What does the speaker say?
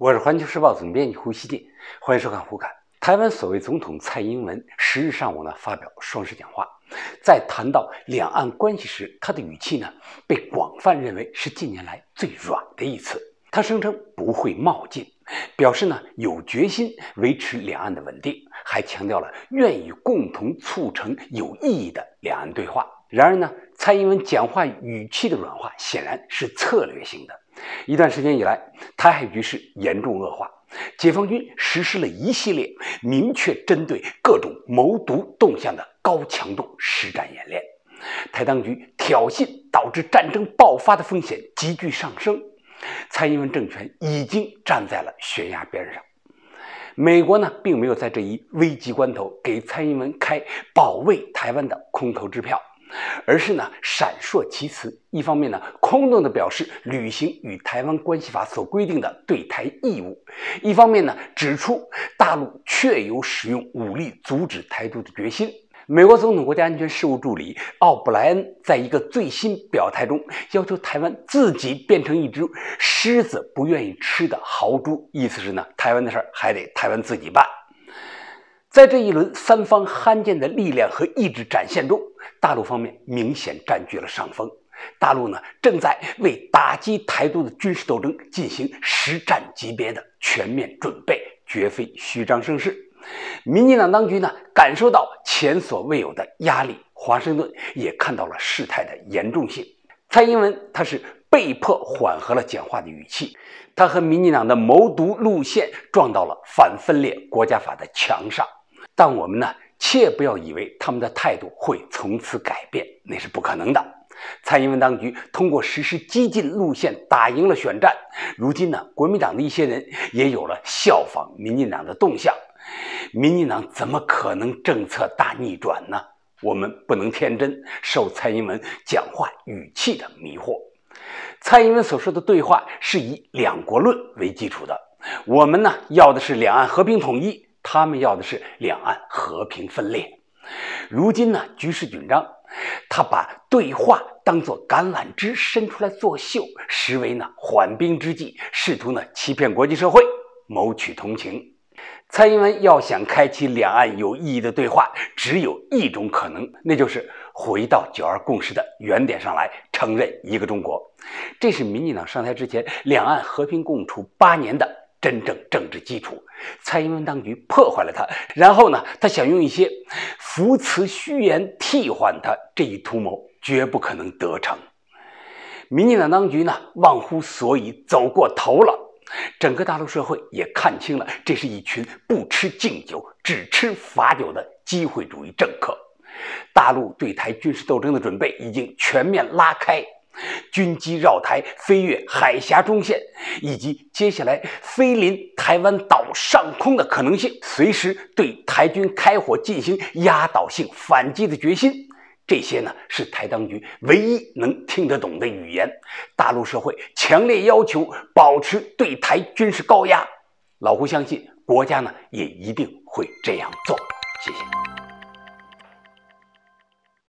我是环球时报总编辑胡锡进，欢迎收看《胡侃》。台湾所谓总统蔡英文十日上午呢发表双十讲话，在谈到两岸关系时，他的语气呢被广泛认为是近年来最软的一次。他声称不会冒进，表示呢有决心维持两岸的稳定，还强调了愿意共同促成有意义的两岸对话。然而呢，蔡英文讲话语气的软化显然是策略性的。一段时间以来，台海局势严重恶化，解放军实施了一系列明确针对各种谋独动向的高强度实战演练，台当局挑衅导致战争爆发的风险急剧上升，蔡英文政权已经站在了悬崖边上。美国呢，并没有在这一危急关头给蔡英文开保卫台湾的空头支票。而是呢，闪烁其词；一方面呢，空洞地表示履行与台湾关系法所规定的对台义务；一方面呢，指出大陆确有使用武力阻止台独的决心。美国总统国家安全事务助理奥布莱恩在一个最新表态中，要求台湾自己变成一只狮子不愿意吃的豪猪，意思是呢，台湾的事儿还得台湾自己办。在这一轮三方罕见的力量和意志展现中。大陆方面明显占据了上风，大陆呢正在为打击台独的军事斗争进行实战级别的全面准备，绝非虚张声势。民进党当局呢感受到前所未有的压力，华盛顿也看到了事态的严重性。蔡英文他是被迫缓和了讲话的语气，他和民进党的谋独路线撞到了反分裂国家法的墙上，但我们呢？切不要以为他们的态度会从此改变，那是不可能的。蔡英文当局通过实施激进路线打赢了选战，如今呢，国民党的一些人也有了效仿民进党的动向。民进党怎么可能政策大逆转呢？我们不能天真受蔡英文讲话语气的迷惑。蔡英文所说的对话是以“两国论”为基础的，我们呢要的是两岸和平统一。他们要的是两岸和平分裂。如今呢，局势紧张，他把对话当作橄榄枝伸出来作秀，实为呢缓兵之计，试图呢欺骗国际社会，谋取同情。蔡英文要想开启两岸有意义的对话，只有一种可能，那就是回到九二共识的原点上来，承认一个中国。这是民进党上台之前，两岸和平共处八年的。真正政治基础，蔡英文当局破坏了他，然后呢，他想用一些浮词虚言替换他，这一图谋绝不可能得逞。民进党当局呢，忘乎所以，走过头了。整个大陆社会也看清了，这是一群不吃敬酒只吃罚酒的机会主义政客。大陆对台军事斗争的准备已经全面拉开。军机绕台飞越海峡中线，以及接下来飞临台湾岛上空的可能性，随时对台军开火进行压倒性反击的决心，这些呢是台当局唯一能听得懂的语言。大陆社会强烈要求保持对台军事高压，老胡相信国家呢也一定会这样做。谢谢。